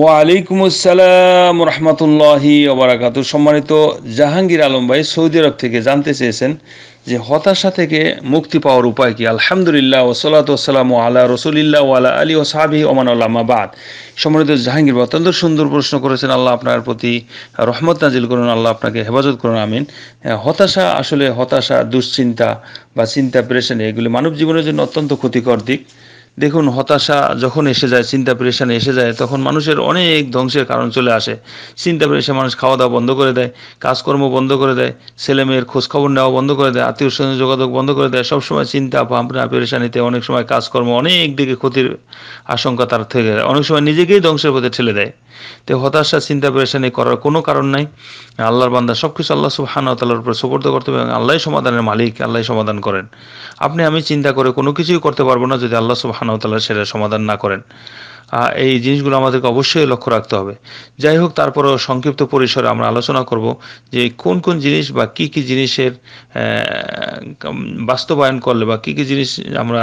ওয়ালাইকুম আসসালাম রহমতুল্লাহি ওবরাকাত সম্মানিত জাহাঙ্গীর আলম ভাই সৌদি আরব থেকে জানতে চেয়েছেন যে হতাশা থেকে মুক্তি পাওয়ার উপায় কি আলহামদুলিল্লাহ ও আল্লাহ রসুলিল্লাহ আলা আলী ও সাহাবি ওমান আল্লাহাবাদ সম্মানিত জাহাঙ্গীর অত্যন্ত সুন্দর প্রশ্ন করেছেন আল্লাহ আপনার প্রতি রহমত নাজিল করুন আল্লাহ আপনাকে হেফাজত করুন আমিন হ্যাঁ, হতাশা আসলে হতাশা দুশ্চিন্তা বা চিন্তা প্রেশন এগুলি মানব জীবনের জন্য অত্যন্ত ক্ষতিকর দিক দেখুন হতাশা যখন এসে যায় চিন্তা প্রেশানে এসে যায় তখন মানুষের অনেক ধ্বংসের কারণ চলে আসে চিন্তা প্রেশা মানুষ খাওয়া দাওয়া বন্ধ করে দেয় কাজকর্ম বন্ধ করে দেয় ছেলেমেয়ের খোঁজখবর নেওয়া বন্ধ করে দেয় আত্মীয় স্বজন যোগাযোগ বন্ধ করে দেয় সবসময় চিন্তা ভাবনা প্রেশানিতে অনেক সময় কাজকর্ম অনেক দিকে ক্ষতির আশঙ্কা তার থেকে যায় অনেক সময় নিজেকেই ধ্বংসের পথে ঠেলে দেয় তো হতাশা চিন্তা প্রেশানি করার কোনো কারণ নাই আল্লাহর বান্দা সব কিছু আল্লাহ সব হান তাল্লার উপরে সুপর্দ করতে হবে এবং আল্লাহ সমাধানের মালিক আল্লাহ সমাধান করেন আপনি আমি চিন্তা করে কোনো কিছুই করতে পারবো না যদি আল্লাহ সব সুবাহানতাল্লাহ সেটা সমাধান না করেন এই জিনিসগুলো আমাদেরকে অবশ্যই লক্ষ্য রাখতে হবে যাই হোক তারপরে সংক্ষিপ্ত পরিসরে আমরা আলোচনা করব যে কোন কোন জিনিস বা কি কি জিনিসের বাস্তবায়ন করলে বা কি কি জিনিস আমরা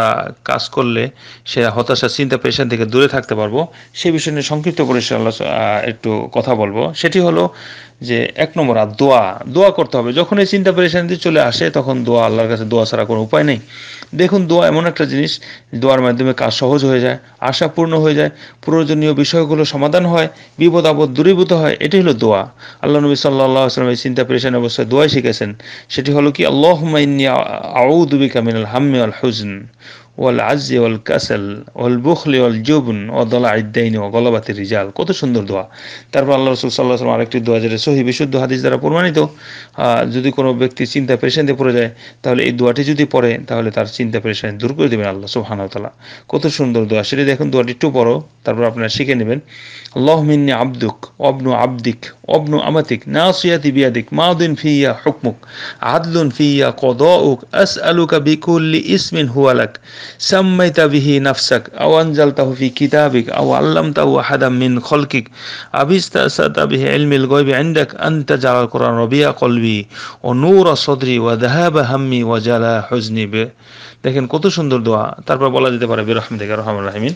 কাজ করলে সে হতাশা চিন্তা পেশান থেকে দূরে থাকতে পারবো সেই বিষয় নিয়ে সংক্ষিপ্ত পরিসরে আলোচনা একটু কথা বলবো সেটি হলো যে এক নম্বর আর দোয়া দোয়া করতে হবে যখন এই চিন্তা পেরেশানিতে চলে আসে তখন দোয়া আল্লাহর কাছে দোয়া ছাড়া কোনো উপায় নেই দেখুন দোয়া এমন একটা জিনিস দোয়ার মাধ্যমে কাজ সহজ হয়ে যায় আশাপূর্ণ হয়ে যায় প্রয়োজনীয় বিষয়গুলো সমাধান হয় বিপদ আপদ দূরীভূত হয় এটি হলো দোয়া আল্লাহ নবী সাল্লাহ আসলাম চিন্তা পেরেছেন অবস্থায় দোয়াই শিখেছেন সেটি হলো কি আল্লাহ আউদুবিকা মিনাল হাম্মি আল হুজন ওয়াল আজি ওয়াল কাসেল ওয়াল বুখলি ওয়াল জুবন ও দলা আইদ্দাইনি কত সুন্দর দোয়া তারপর আল্লাহ রসুল সাল্লাহ সাল্লাম আরেকটি দোয়া যেটা সহি বিশুদ্ধ হাদিস দ্বারা প্রমাণিত যদি কোনো ব্যক্তি চিন্তা পেরেশানিতে পড়ে যায় তাহলে এই দোয়াটি যদি পড়ে তাহলে তার চিন্তা পেরেশানি দূর করে দেবেন আল্লাহ সুবহানতালা কত সুন্দর দোয়া সেটা দেখুন দোয়াটি একটু বড় তারপর আপনারা শিখে নেবেন আল্লাহ মিন্নি আব্দুক অবনু আব্দিক অবনু আমাতিক নাসিয়াতি বিয়াদিক মাউদিন ফিয়া হুকমুক আদলুন ফিয়া কদ উক আস আলুকা বিকুল্লি ইসমিন হুয়ালাক সাম্মাইতা বিহি নাফসাক আও আনজালতাহু ফি কিতাবিক আও আল্লামতাহু আহাদাম মিন খলকিক আবিস্তা বিহি ইলমিল গায়বি ইনদাক আনতা জালাল কুরআন রবিয়া কলবি ও নূর সদরি ওয়া যাহাবা হাম্মি ওয়া জালা হুজনি দেখেন কত সুন্দর দোয়া তারপর বলা যেতে পারে বিরহম থেকে রহমান রাহিমিন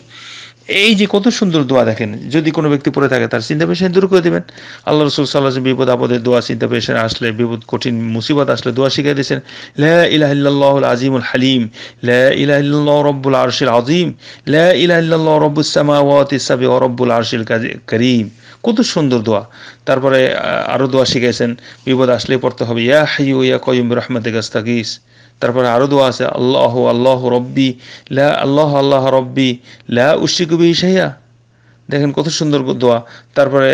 এই যে কত সুন্দর দোয়া দেখেন যদি কোনো ব্যক্তি পড়ে থাকে তার চিন্তা পেশন দূর করে দেবেন আল্লাহ রসুল সাল্লাহ বিপদ আপদের দোয়া চিন্তা পেশন আসলে বিপদ কঠিন মুসিবত আসলে দোয়া শিখিয়ে দিয়েছেন লাহ আজিমুল হালিম লাহ রব্বুল আরশিল আজিম লাহ রব্বুল সামাওয়াত ইসাবি রব্বুল আরশিল করিম কত সুন্দর দোয়া তারপরে আরও দোয়া শিখেছেন বিপদ আসলে পড়তে হবে ইয়া হাইয়ু ইয়া কয়ুম রহমতে গাস্তাগিস তারপরে আরও দোয়া আছে আল্লাহ আল্লাহ রব্বি লা আল্লাহ আল্লাহ রব্বি লা উশিকুবি ইসাইয়া দেখেন কত সুন্দর দোয়া তারপরে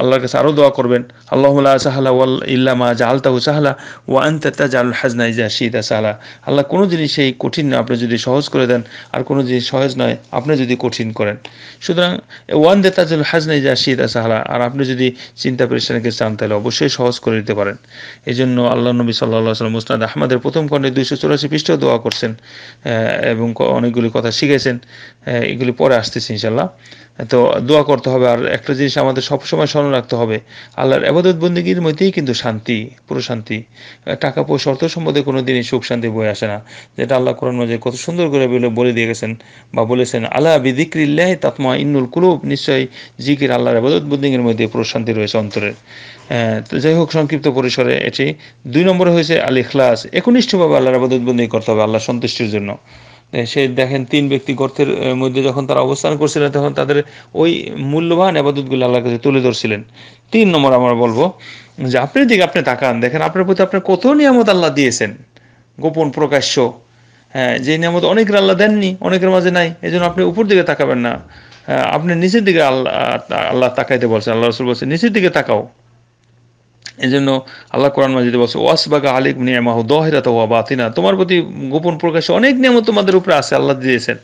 আল্লাহর কাছে আরও দোয়া করবেন আল্লাহ সাহালা ওয়াল ইল্লামা জাহালতাহু সাহালা ওয়ান তেতা জাল হাজনাই ইজা শিদা সাহালা আল্লাহ কোনো জিনিস সেই কঠিন না আপনি যদি সহজ করে দেন আর কোনো জিনিস সহজ নয় আপনি যদি কঠিন করেন সুতরাং ওয়ান দেতা জাল হাজনাই ইজা শিদা সাহালা আর আপনি যদি চিন্তা পরিষ্ঠানকে চান তাহলে অবশ্যই সহজ করে দিতে পারেন এই জন্য আল্লাহ নবী সাল্লাহ সাল্লাম মুসনাদ আহমদের প্রথম খণ্ডে দুইশো চুরাশি পৃষ্ঠেও দোয়া করছেন এবং অনেকগুলি কথা শিখেছেন এগুলি পরে আসতেছে ইনশাল্লাহ তো দোয়া করতে হবে আর একটা একটা জিনিস আমাদের সবসময় স্মরণ রাখতে হবে আল্লাহর আবাদত বন্দীগীর মধ্যেই কিন্তু শান্তি পুরো শান্তি টাকা পয়সা অর্থ সম্বন্ধে কোনো দিনই সুখ শান্তি বয়ে আসে না যেটা আল্লাহ কোরআন মজে কত সুন্দর করে বলে দিয়ে গেছেন বা বলেছেন আল্লাহ বিদিক্রিল্লাহ তাতমা ইন্নুল কুলুব নিশ্চয়ই জিকির আল্লাহর আবাদত বন্দীগীর মধ্যে পুরো শান্তি রয়েছে অন্তরের তো যাই হোক সংক্ষিপ্ত পরিসরে এটি দুই নম্বরে হয়েছে আল ইখলাস একনিষ্ঠভাবে আল্লাহর আবাদত বন্দী করতে হবে আল্লাহ সন্তুষ্টির জন্য সে দেখেন তিন ব্যক্তি গর্তের মধ্যে যখন তারা অবস্থান করছিলেন তখন তাদের ওই মূল্যবান আবাদতগুলো আল্লাহর কাছে তুলে ধরছিলেন তিন নম্বর আমরা বলবো যে আপনি দিকে আপনি তাকান দেখেন আপনার প্রতি আপনার কত নিয়ামত আল্লাহ দিয়েছেন গোপন প্রকাশ্য হ্যাঁ যে নিয়ামত অনেকের আল্লাহ দেননি অনেকের মাঝে নাই এই জন্য আপনি উপর দিকে তাকাবেন না হ্যাঁ, আপনি নিচের দিকে আল্লাহ আল্লাহ তাকাইতে বলছেন আল্লাহ রসুল বলছেন নিচের দিকে তাকাও এই জন্য আল্লাহ কোরআন মাজিদে বলছে ওয়াসবাগা আলিক নিয়ামাহ দহেরা ওয়া বাতিনা তোমার প্রতি গোপন প্রকাশে অনেক নিয়ম তোমাদের উপরে আছে আল্লাহ দিয়েছেন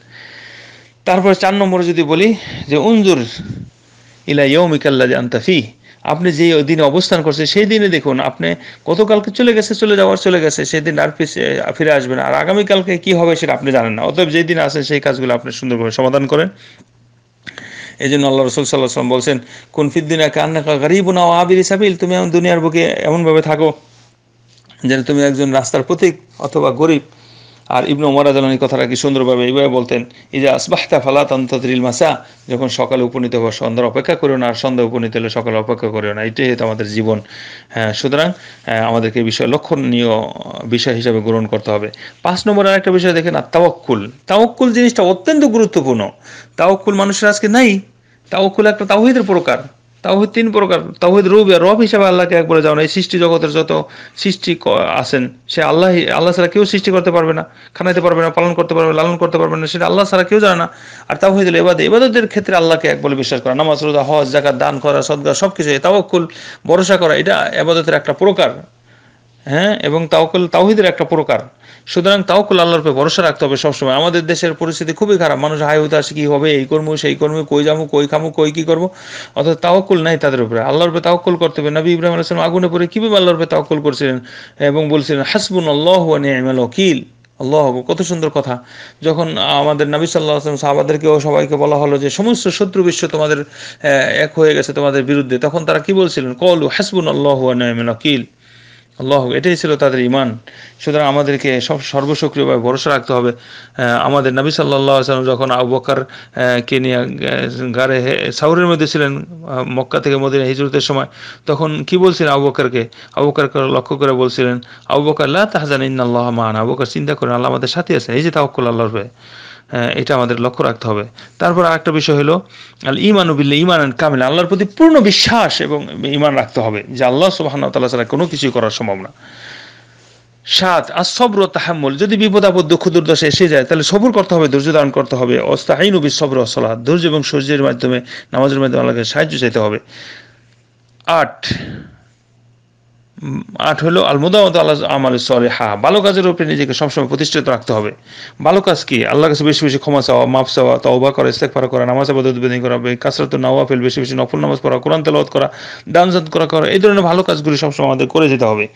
তারপর চার নম্বরে যদি বলি যে উঞ্জুর ইলা ইয়ৌমিকাল্লা আন্তাফি আপনি যে দিনে অবস্থান করছেন সেই দিনে দেখুন আপনি গতকালকে চলে গেছে চলে যাওয়ার চলে গেছে সেই দিন আর ফিরে আসবেন আর আগামীকালকে কি হবে সেটা আপনি জানেন না অতএব যেই দিন আসেন সেই কাজগুলো আপনি সুন্দরভাবে সমাধান করেন এই জন্য আল্লাহ রসুল সাল্লাহ সাল্লাম বলছেন কুনফিদ্দিনা কান্না গরিব না আবির সাবিল তুমি দুনিয়ার বুকে এমনভাবে থাকো যেন তুমি একজন রাস্তার প্রতীক অথবা গরিব আর ইবনু ওমর আদালানির কথাটা কি সুন্দরভাবে এইভাবে বলতেন এই যে আসবাহতা ফালা তন্ত্রিল মাসা যখন সকালে উপনীত হওয়া সন্ধ্যার অপেক্ষা করিও না আর সন্ধ্যা উপনীত হলে সকালে অপেক্ষা করিও না এটাই হয়তো আমাদের জীবন হ্যাঁ সুতরাং আমাদেরকে বিষয় লক্ষণীয় বিষয় হিসাবে গ্রহণ করতে হবে পাঁচ নম্বর আর একটা বিষয় দেখেন আর তাওয়াক্কুল তাওয়াক্কুল জিনিসটা অত্যন্ত গুরুত্বপূর্ণ তাওয়াক্কুল মানুষের আজকে নাই তাওকুল একটা তাওহিদের প্রকার তাওহিদ তিন প্রকার তাওহিদ আর রব হিসাবে আল্লাহকে এক বলে যাওয়া এই সৃষ্টি জগতের যত সৃষ্টি আছেন সে আল্লাহ আল্লাহ ছাড়া কেউ সৃষ্টি করতে পারবে না খানাইতে পারবে না পালন করতে পারবে লালন করতে পারবে না সেটা আল্লাহ ছাড়া কেউ জানে না আর তাওহিদুল এবাদে এবাদের ক্ষেত্রে আল্লাহকে এক বলে বিশ্বাস করা নামাজ রোজা হজ জাকাত দান করা সদগা সব কিছু তাওকুল ভরসা করা এটা এবাদতের একটা প্রকার হ্যাঁ এবং তাওকুল তাওহিদের একটা প্রকার সুতরাং তাওকুল আল্লাহর উপরে ভরসা রাখতে হবে সবসময় আমাদের দেশের পরিস্থিতি খুবই খারাপ মানুষ হাই হতে আসে কি হবে এই কর্ম সেই করবো কই যাবো কই খামো কই কি করবো অর্থাৎ তাওকুল নাই তাদের উপরে আল্লাহর উপরে তাওকুল করতে হবে নবী ইব্রাহিম আলাইসলাম আগুনে পরে কীভাবে আল্লাহর উপরে তাওকুল করছিলেন এবং বলছিলেন হাসবুন আল্লাহ নিয়ামাল অকিল আল্লাহ কত সুন্দর কথা যখন আমাদের নবী সাল্লাহ আসলাম সাহাবাদেরকেও সবাইকে বলা হলো যে সমস্ত শত্রু বিশ্ব তোমাদের এক হয়ে গেছে তোমাদের বিরুদ্ধে তখন তারা কি বলছিলেন কলু হাসবুন আল্লাহ নয়মেল অকিল আল্লাহ এটাই ছিল তাদের ইমান সুতরাং আমাদেরকে সব সর্বসক্রিয়ভাবে ভরসা রাখতে হবে আমাদের নবী সাল্লাহ আসলাম যখন আবু বকার কে নিয়ে গাড়ে সাউরের মধ্যে ছিলেন মক্কা থেকে মদিনা হিজরতের সময় তখন কি বলছিলেন আবু বকারকে আবু বকারকে লক্ষ্য করে বলছিলেন আবু বকার আল্লাহ তাহাজান ইন্না আল্লাহ মান আবু বকার চিন্তা করেন আল্লাহ আমাদের সাথে আছে এই যে তাওকুল আল্লাহর হয়ে এটা আমাদের লক্ষ্য রাখতে হবে তারপর আরেকটা বিষয় হলো ইমান উবিল্লা ইমান কামিল আল্লাহর প্রতি পূর্ণ বিশ্বাস এবং ইমান রাখতে হবে যে আল্লাহ সুবাহান তাল্লাহ ছাড়া কোনো কিছুই করার সম্ভব না সাত আর সব্র তাহাম্মল যদি বিপদ আপদ দুঃখ দুর্দশা এসে যায় তাহলে সবর করতে হবে ধৈর্য ধারণ করতে হবে অস্তাহীন উবি সব্র অসলাহ ধৈর্য এবং সূর্যের মাধ্যমে নামাজের মাধ্যমে আল্লাহকে সাহায্য চাইতে হবে আট আট হলো আলমুদাওয়াত আল্লাহ আমাল হা ভালো কাজের উপরে নিজেকে সবসময় প্রতিষ্ঠিত রাখতে হবে ভালো কাজ কি আল্লাহর কাছে বেশি বেশি ক্ষমা চাওয়া মাফ চাওয়া তওবা করা ইস্তেকফার করা নামাজ উদ্বোধন করা কাসরাত নাওয়া ফেল বেশি বেশি নফল নামাজ পড়া কোরআন তেলাওয়াত করা দান জাত করা করা এই ধরনের ভালো কাজগুলি সবসময় আমাদের করে যেতে হবে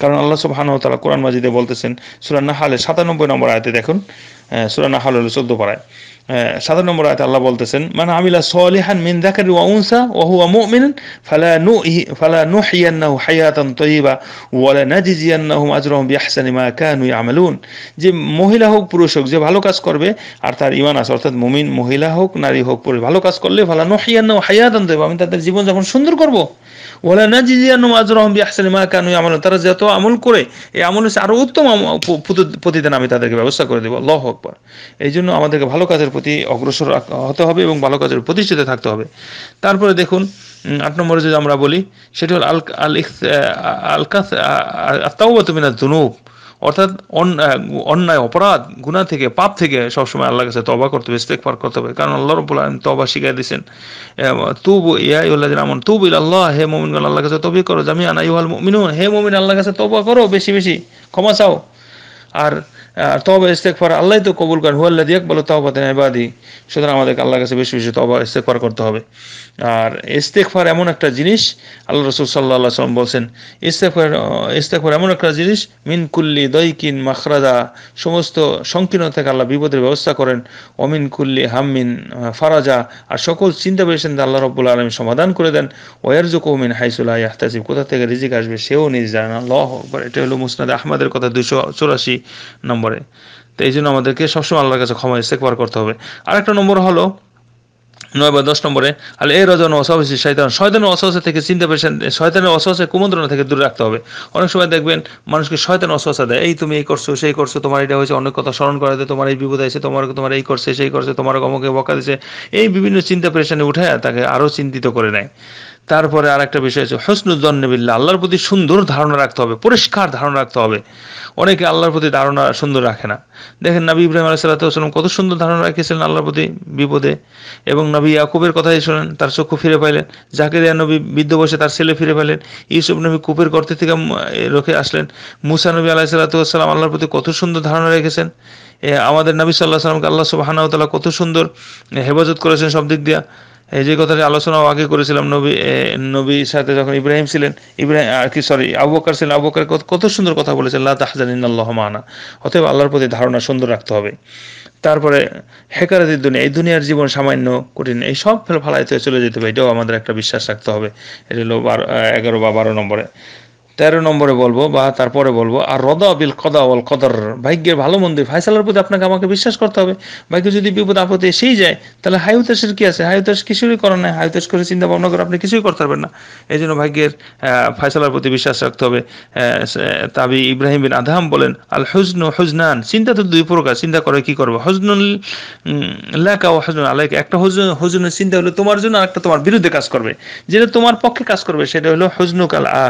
কারণ আল্লাহ সুবহানাহু তাআলা কোরআন মাজিদে বলতেছেন সূরা নাহালের 97 নম্বর আয়াতে দেখুন সূরা নাহাল হলো 14 পারায় হ্যাঁ, সাধারণ নম্বর আয়তে আল্লাহ বলতেছেন মানে আমিলা সলিহান মিন দেখার ওয়া উনসা ও হুয়া মিন ফালা নু ফালা নুহিয়ান্নাহু মা যে মহিলা হোক পুরুষ হোক যে ভালো কাজ করবে আর তার ইমান আছে অর্থাৎ মুমিন মহিলা হোক নারী হোক পুরুষ ভালো কাজ করলে ফালা নুহিয়ান্নাহু হায়াতান তাইয়িবা আমি তাদের জীবন যখন সুন্দর করব ওয়া লা নাজিজিয়ান্নাহুম আজরাহুম বিআহসানি মা কানু ইয়ামালুন তারা যত আমল করে এই আমল হচ্ছে আরো উত্তম প্রতিদান আমি তাদেরকে ব্যবস্থা করে দেবো আল্লাহু আকবার এই জন্য আমাদেরকে ভালো কাজের প্রতি অগ্রসর হতে হবে এবং ভালো কাজের প্রতিষ্ঠিত থাকতে হবে তারপরে দেখুন আট নম্বরে যদি আমরা বলি সেটি হল আল আল আলকাস তুমি না জুনুব অর্থাৎ অন্যায় অপরাধ গুণা থেকে পাপ থেকে সবসময় আল্লাহ কাছে তবা করতে হবে পার করতে হবে কারণ আল্লাহ রব্বুল আলম তবা শিখাই দিয়েছেন তুব ইয়াই উল্লাহ আমন তুব ইল আল্লাহ হে মোমিনগণ আল্লাহ কাছে তবি করো জামি আনা ইউহাল মিনুন হে মমিন আল্লাহ কাছে তবা করো বেশি বেশি ক্ষমা চাও আর আর তবা ইস্তেকফার আল্লাহ তো কবুল করেন হুয়াল্লা দিয়াক বলো তবাতেন এবাদি সুতরাং আমাদেরকে আল্লাহর কাছে বেশি বেশি তবা ইস্তেকফার করতে হবে আর ইস্তেকফার এমন একটা জিনিস আল্লাহ রসুল সাল্লাহ সাল্লাম বলছেন ইস্তেকফার ইস্তেকফার এমন একটা জিনিস মিন কুল্লি দৈকিন মাখরাদা সমস্ত সংকীর্ণ থেকে আল্লাহ বিপদের ব্যবস্থা করেন অমিন কুল্লি হাম্মিন ফারাজা আর সকল চিন্তা পেয়েছেন আল্লাহ রব্বুল আলম সমাধান করে দেন ওয়ার ওয়ারজুক মিন হাইসুল্লাহ ইয়াহতাসিব কোথা থেকে রিজিক আসবে সেও নিজ জানা ল এটা হলো মুসনাদ আহমদের কথা দুশো চুরাশি নম্বর নম্বরে তো এই জন্য আমাদেরকে সবসময় আল্লাহর কাছে ক্ষমা ইস্তেকবার করতে হবে আরেকটা নম্বর হলো নয় বা দশ নম্বরে আর এই রজন অসহসী শয়তান শয়তানের অসহসে থেকে চিন্তা পেরেছেন শয়তানের অসহসে কুমন্ত্রণা থেকে দূরে রাখতে হবে অনেক সময় দেখবেন মানুষকে শয়তান অসহসা দেয় এই তুমি এই করছো সেই করছো তোমার এটা হয়েছে অনেক কথা স্মরণ করা দেয় তোমার এই বিপদ আছে তোমার তোমার এই করছে সেই করছে তোমার অমুকে বকা দিয়েছে এই বিভিন্ন চিন্তা পেরেশানে উঠে তাকে আরও চিন্তিত করে নেয় তারপরে আর একটা বিষয় আছে হসনুদ্দন্নবিল্লা আল্লাহর প্রতি সুন্দর ধারণা রাখতে হবে পরিষ্কার ধারণা রাখতে হবে অনেকে আল্লাহর প্রতি ধারণা সুন্দর রাখে না দেখেন নবী ইব্রাহিম আলাহ কত সুন্দর ধারণা রাখিয়েছিলেন আল্লাহর প্রতি বিপদে এবং নবী ইয়াকুবের কথাই শোনেন তার চক্ষু ফিরে পাইলেন জাকিরিয়া নবী বৃদ্ধ বসে তার ছেলে ফিরে পাইলেন ইউসুফ নবী কূপের গর্তে থেকে রেখে আসলেন মুসা নবী আলাহ সাল্লাহাম আল্লাহর প্রতি কত সুন্দর ধারণা রেখেছেন আমাদের নবী সাল্লাহ সাল্লামকে আল্লাহ হানাউতাল্লাহ কত সুন্দর হেফাজত করেছেন সব দিক দিয়া এই যে কথাটি আলোচনা আগে করেছিলাম নবী নবীর সাথে যখন ইব্রাহিম ছিলেন ইব্রাহিম আর কি সরি আবুকার ছিলেন আবুকার কত সুন্দর কথা বলেছেন আল্লাহ তাহাজানিন্নাল্লাহ মানা অতএব আল্লাহর প্রতি ধারণা সুন্দর রাখতে হবে তারপরে হেকারাতের দুনিয়া এই দুনিয়ার জীবন সামান্য কঠিন এই সব ফেল ফালাইতে চলে যেতে হবে এটাও আমাদের একটা বিশ্বাস রাখতে হবে এটা হলো বারো এগারো বা বারো নম্বরে তেরো নম্বরে বলবো বা তারপরে বলবো আর রদা বিল কদা ওয়াল কদর ভাগ্যের ভালো মন্দির ফাইসালার প্রতি আপনাকে আমাকে বিশ্বাস করতে হবে ভাগ্য যদি বিপদ আপদে এসেই যায় তাহলে হায়ুতাসের কি আছে হায়ুতাস কিছুই করে নাই হায়ুতাস করে চিন্তা ভাবনা করে আপনি কিছুই করতে পারবেন না এই জন্য ভাগ্যের ফাইসালার প্রতি বিশ্বাস রাখতে হবে তাবি ইব্রাহিম বিন আধাম বলেন আল হুজন হুজনান চিন্তা তো দুই প্রকার চিন্তা করে কি করবো হজনুল ও হজন আলাইকা একটা হজন হজনের চিন্তা হলো তোমার জন্য আর একটা তোমার বিরুদ্ধে কাজ করবে যেটা তোমার পক্ষে কাজ করবে সেটা হলো হজনুক আল আ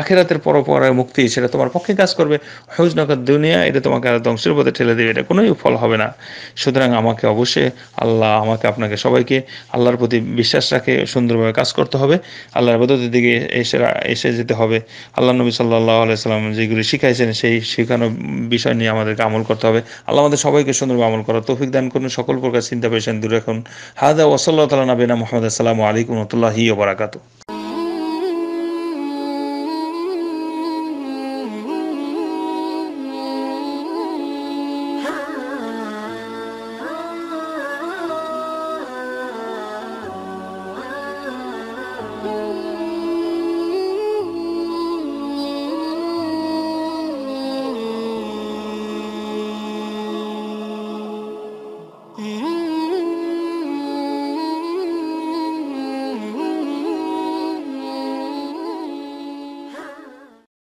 আখেরাতের পরপরায় মুক্তি সেটা তোমার পক্ষে কাজ করবে হৌজ নগর দুনিয়া এটা তোমাকে আর ধ্বংসের পথে ঠেলে দেবে এটা কোনোই ফল হবে না সুতরাং আমাকে অবশ্যই আল্লাহ আমাকে আপনাকে সবাইকে আল্লাহর প্রতি বিশ্বাস রাখে সুন্দরভাবে কাজ করতে হবে আল্লাহর বদতের দিকে এসে এসে যেতে হবে আল্লাহ নবী সাল্লাহ আলাইসাল্লাম যেগুলি শিখাইছেন সেই শেখানো বিষয় নিয়ে আমাদেরকে আমল করতে হবে আল্লাহ আমাদের সবাইকে সুন্দরভাবে আমল করার তৌফিক দান করুন সকল প্রকার চিন্তা পেয়েছেন দূরে রাখুন হাদা ওসল্লাহ তালা নবীনা মোহাম্মদ আসসালামু আলাইকুম রহমতুল্লাহি ওবরাকাতু